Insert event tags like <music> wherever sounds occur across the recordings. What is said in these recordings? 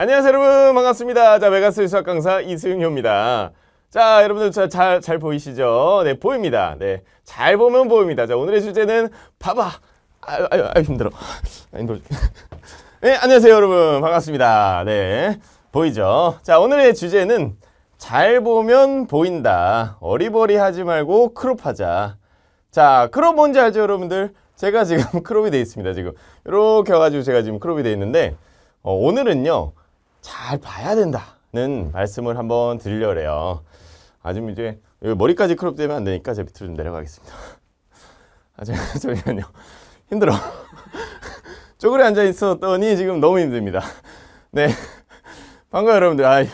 안녕하세요 여러분 반갑습니다. 자 메가스 수학 강사 이승용효입니다자 여러분들 잘, 잘, 잘 보이시죠? 네 보입니다. 네잘 보면 보입니다. 자 오늘의 주제는 봐봐. 아유 아유 아유 힘들어. 아, 힘들어. 뭐. <laughs> 네 안녕하세요 여러분 반갑습니다. 네 보이죠? 자 오늘의 주제는 잘 보면 보인다. 어리버리하지 말고 크롭하자. 자 크롭 뭔지 알죠 여러분들? 제가 지금 <laughs> 크롭이 돼 있습니다 지금 이렇게 와가지고 제가 지금 크롭이 돼 있는데 어, 오늘은요 잘 봐야 된다는 말씀을 한번 드리려고 해요. 아좀 이제 머리까지 크롭되면 안 되니까 제 밑으로 좀 내려가겠습니다. 아 잠시만요. <laughs> 힘들어. <laughs> 쪼그려 앉아 있었더니 지금 너무 힘듭니다. 네. 반가워요 여러분들. 아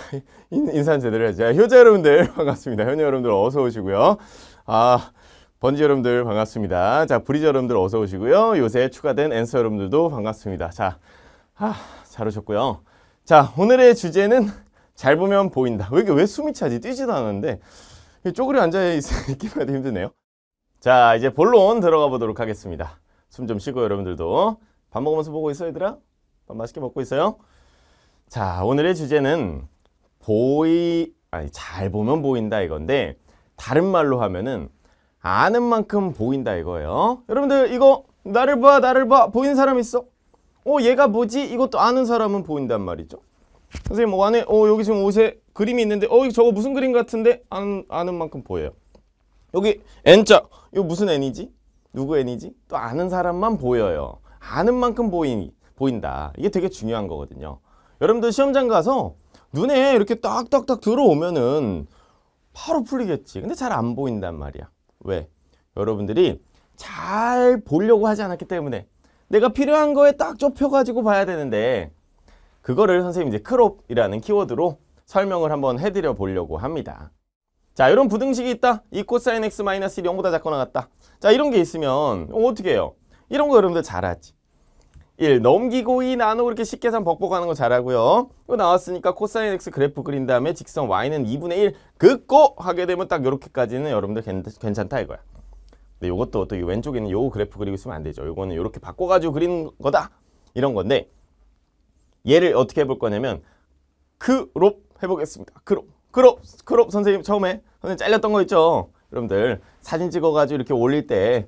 인사 제대로 해야지. 아, 효자 여러분들 반갑습니다. 현우 여러분들 어서 오시고요. 아 번지 여러분들 반갑습니다. 자 브리저 여러분들 어서 오시고요. 요새 추가된 앤서 여러분들도 반갑습니다. 자, 아, 잘 오셨고요. 자, 오늘의 주제는 <laughs> 잘 보면 보인다. 왜, 왜 숨이 차지? 뛰지도 않는데 쪼그려 앉아있기만 해도 힘드네요. 자, 이제 본론 들어가 보도록 하겠습니다. 숨 좀 쉬고 여러분들도 밥 먹으면서 보고 있어 얘들아? 밥 맛있게 먹고 있어요? 자, 오늘의 주제는 보이, 아니, 잘 보면 보인다 이건데 다른 말로 하면은 아는 만큼 보인다 이거예요. 여러분들 이거 나를 봐, 나를 봐, 보이는 사람 있어? 어 얘가 뭐지? 이것도 아는 사람은 보인단 말이죠. 선생님 뭐 안에 어 여기 지금 옷에 그림이 있는데 어 저거 무슨 그림 같은데? 아는, 아는 만큼 보여요. 여기 N자 이거 무슨 N이지? 누구 N이지? 또 아는 사람만 보여요. 아는 만큼 보인, 보인다. 이게 되게 중요한 거거든요. 여러분들 시험장 가서 눈에 이렇게 딱딱딱 들어오면은 바로 풀리겠지. 근데 잘 안 보인단 말이야. 왜? 여러분들이 잘 보려고 하지 않았기 때문에 내가 필요한 거에 딱 좁혀가지고 봐야 되는데 그거를 선생님 이제 크롭이라는 키워드로 설명을 한번 해드려 보려고 합니다. 자 이런 부등식이 있다. 이 코사인 x 마이너스 1이 0보다 작거나 같다. 자 이런 게 있으면 어, 떻게 해요? 이런 거 여러분들 잘하지. 1 넘기고 2 나누고 이렇게 식계산 복복하는 거 잘하고요. 이거 나왔으니까 코사인 x 그래프 그린 다음에 직선 y는 2분의 1 긋고 하게 되면 딱 이렇게까지는 여러분들 괜찮다 이거야. 근데 네, 요것도 어떻게 왼쪽에 있는 요 그래프 그리고 있으면 안 되죠. 이거는 이렇게 바꿔가지고 그린 거다. 이런 건데 얘를 어떻게 해볼 거냐면 크롭 해보겠습니다. 크롭, 크롭, 크롭 선생님 처음에 선생님 잘렸던 거 있죠. 여러분들 사진 찍어가지고 이렇게 올릴 때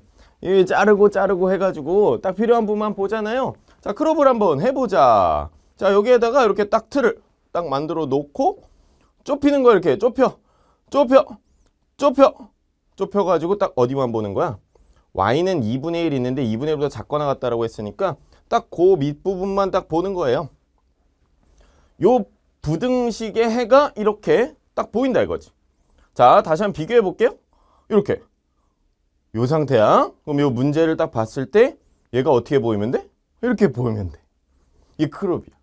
자르고 자르고 해가지고 딱 필요한 부분만 보잖아요. 자 크롭을 한번 해보자. 자 여기에다가 이렇게 딱 틀을 딱 만들어 놓고 좁히는 거 이렇게 좁혀, 좁혀, 좁혀, 좁혀가지고 딱 어디만 보는 거야? y는 2분의 1 있는데 2분의 1보다 작거나 같다라고 했으니까 딱 그 밑부분만 딱 보는 거예요. 요 부등식의 해가 이렇게 딱 보인다 이거지. 자, 다시 한번 비교해 볼게요. 이렇게. 요 상태야. 그럼 요 문제를 딱 봤을 때 얘가 어떻게 보이면 돼? 이렇게 보이면 돼. 이게 크롭이야.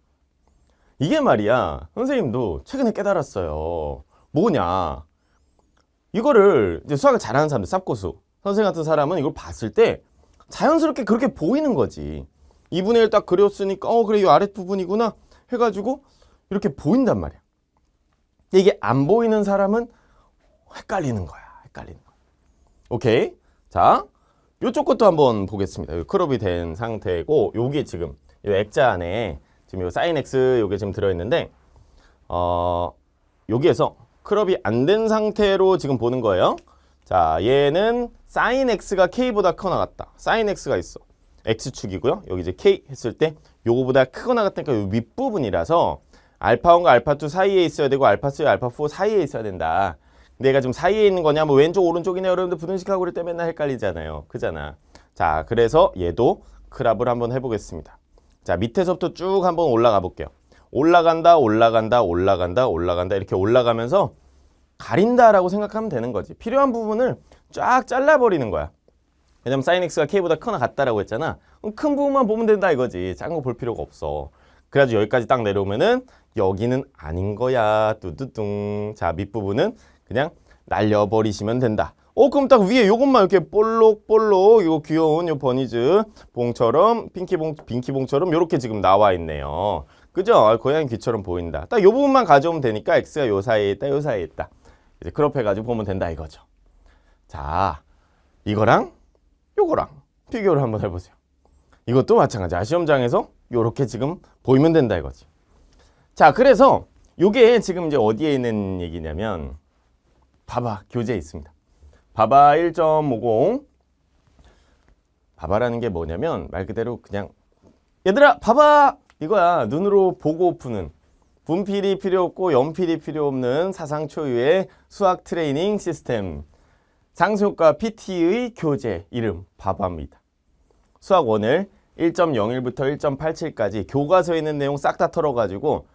이게 말이야. 선생님도 최근에 깨달았어요. 뭐냐. 이거를 이제 수학을 잘하는 사람들 쌉고수 선생 같은 사람은 이걸 봤을 때 자연스럽게 그렇게 보이는 거지 2분의 1 딱 그렸으니까 어 그래 이 아랫부분이구나 해가지고 이렇게 보인단 말이야 근데 이게 안 보이는 사람은 헷갈리는 거야 헷갈리는 거야 오케이 자 요쪽 것도 한번 보겠습니다 요 크롭이 된 상태고 요게 지금 요 액자 안에 지금 요 사인 X 요게 지금 들어있는데 어 여기에서 크롭이 안 된 상태로 지금 보는 거예요. 자, 얘는 sin x가 k보다 크거나 같다. sin x가 있어. x축이고요. 여기 이제 k 했을 때 요거보다 크거나 같다니까요 윗부분이라서 알파1과 알파2 사이에 있어야 되고 알파3와 알파4 사이에 있어야 된다. 내가 지금 사이에 있는 거냐 뭐 왼쪽 오른쪽이냐 여러분들 분식하고 그럴 때 맨날 헷갈리잖아요. 그잖아. 자, 그래서 얘도 크랍을 한번 해보겠습니다. 자, 밑에서부터 쭉 한번 올라가 볼게요. 올라간다, 올라간다, 올라간다, 올라간다 이렇게 올라가면서 가린다라고 생각하면 되는 거지. 필요한 부분을 쫙 잘라버리는 거야. 왜냐면 사인엑스가 K보다 크나 같다라고 했잖아. 큰 부분만 보면 된다 이거지. 작은 거 볼 필요가 없어. 그래가지고 여기까지 딱 내려오면은 여기는 아닌 거야. 뚜뚜둥 자, 밑부분은 그냥 날려버리시면 된다. 어 그럼 딱 위에 요것만 이렇게 볼록볼록 이거 귀여운 요 버니즈 봉처럼 핑키봉 빈키봉처럼 요렇게 지금 나와 있네요. 그죠? 고양이 귀처럼 보인다. 딱 요 부분만 가져오면 되니까 X가 요 사이에 있다, 요 사이에 있다. 이제 크롭해가지고 보면 된다 이거죠. 자, 이거랑 요거랑 비교를 한번 해보세요. 이것도 마찬가지야. 시험장에서 요렇게 지금 보이면 된다 이거지. 자, 그래서 요게 지금 이제 어디에 있는 얘기냐면 봐봐, 교재에 있습니다. 봐봐 1.50 봐봐라는 게 뭐냐면 말 그대로 그냥 얘들아 봐봐 이거야 눈으로 보고 푸는 분필이 필요 없고 연필이 필요 없는 사상 초유의 수학 트레이닝 시스템 장수효과 PT의 교재 이름 바바입니다. 수학 원을 1.01부터 1.87까지 교과서에 있는 내용 싹 다 털어가지고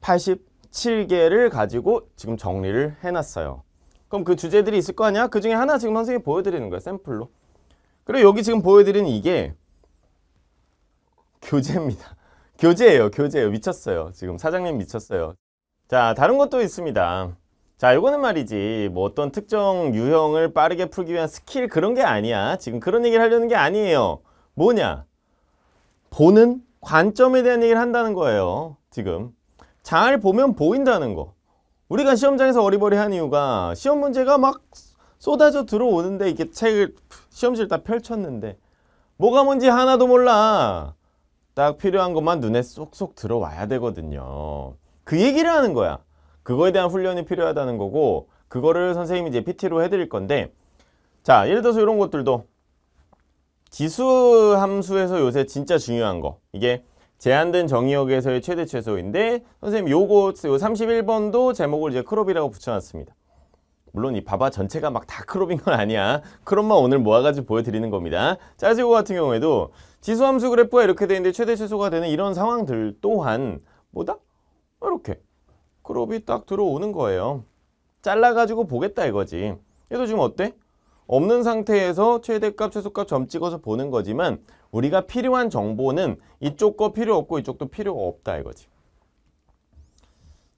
87개를 가지고 지금 정리를 해놨어요. 그럼 그 주제들이 있을 거 아니야? 그 중에 하나 지금 선생님이 보여드리는 거예요. 샘플로. 그리고 여기 지금 보여드린 이게 교재입니다. 교재예요 교재예요 미쳤어요 지금 사장님 미쳤어요 자 다른 것도 있습니다 자이거는 말이지 뭐 어떤 특정 유형을 빠르게 풀기 위한 스킬 그런 게 아니야 지금 그런 얘기를 하려는 게 아니에요 뭐냐 보는 관점에 대한 얘기를 한다는 거예요 지금 잘 보면 보인다는 거 우리가 시험장에서 어리버리한 이유가 시험 문제가 막 쏟아져 들어오는데 이게 책을 시험실 다 펼쳤는데 뭐가 뭔지 하나도 몰라 딱 필요한 것만 눈에 쏙쏙 들어와야 되거든요. 그 얘기를 하는 거야. 그거에 대한 훈련이 필요하다는 거고 그거를 선생님이 이제 PT로 해드릴 건데 자 예를 들어서 이런 것들도 지수 함수에서 요새 진짜 중요한 거 이게 제한된 정의역에서의 최대 최소인데 선생님 요거 31번도 제목을 이제 크롭이라고 붙여놨습니다. 물론 이 바바 전체가 막 다 크롭인 건 아니야. 크롭만 오늘 모아가지고 보여드리는 겁니다. 자, 지금 같은 경우에도 지수함수 그래프가 이렇게 돼 있는데 최대 최소가 되는 이런 상황들 또한 뭐다? 이렇게 크롭이 딱 들어오는 거예요. 잘라가지고 보겠다 이거지. 얘도 지금 어때? 없는 상태에서 최대값, 최소값 점 찍어서 보는 거지만 우리가 필요한 정보는 이쪽 거 필요 없고 이쪽도 필요 없다 이거지.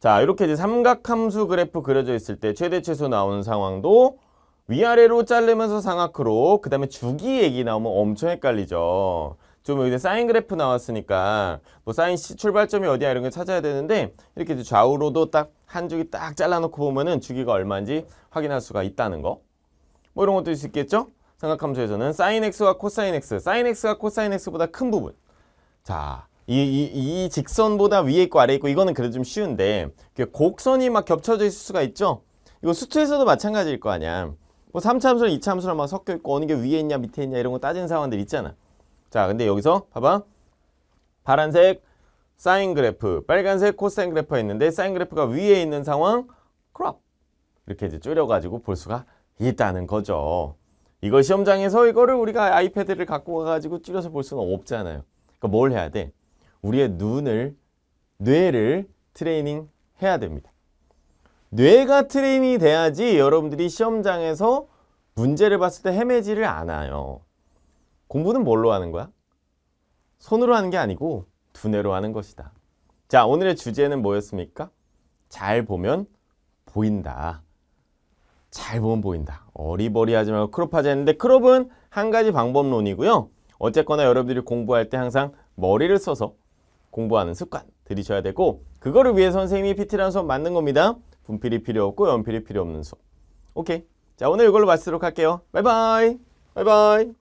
자 이렇게 이제 삼각함수 그래프 그려져 있을 때 최대 최소 나오는 상황도 위아래로 자르면서 상악으로 그 다음에 주기 얘기 나오면 엄청 헷갈리죠 좀 이제 사인 그래프 나왔으니까 뭐 사인 시 출발점이 어디야 이런 걸 찾아야 되는데 이렇게 이제 좌우로도 딱한 줄기 딱 잘라놓고 보면은 주기가 얼마인지 확인할 수가 있다는 거 뭐 이런 것도 있겠죠 삼각함수에서는 사인 x와 코사인 x 사인 x가 코사인 x보다 큰 부분 자 이, 이, 이 직선보다 위에 있고 아래 있고 이거는 그래도 좀 쉬운데 곡선이 막 겹쳐져 있을 수가 있죠. 이거 수트에서도 마찬가지일 거 아니야. 뭐 3차함수랑 2차함수랑 막 섞여 있고 어느 게 위에 있냐 밑에 있냐 이런 거따진 상황들 있잖아. 자 근데 여기서 봐봐. 파란색 사인 그래프, 빨간색 코사인 그래프가 있는데 사인 그래프가 위에 있는 상황 크롭 이렇게 이제 줄여가지고 볼 수가 있다는 거죠. 이거 시험장에서 이거를 우리가 아이패드를 갖고 와가지고 줄여서 볼 수는 없잖아요. 그러니까 뭘 해야 돼? 우리의 눈을, 뇌를 트레이닝 해야 됩니다. 뇌가 트레이닝이 돼야지 여러분들이 시험장에서 문제를 봤을 때 헤매지를 않아요. 공부는 뭘로 하는 거야? 손으로 하는 게 아니고 두뇌로 하는 것이다. 자, 오늘의 주제는 뭐였습니까? 잘 보면 보인다. 잘 보면 보인다. 어리버리하지 말고 크롭하지 않는데 크롭은 한 가지 방법론이고요. 어쨌거나 여러분들이 공부할 때 항상 머리를 써서 공부하는 습관 들이셔야 되고 그거를 위해 선생님이 PT라는 수업 맞는 겁니다. 분필이 필요 없고 연필이 필요 없는 수업. 오케이. 자 오늘 이걸로 마치도록 할게요. 바이바이. 바이바이.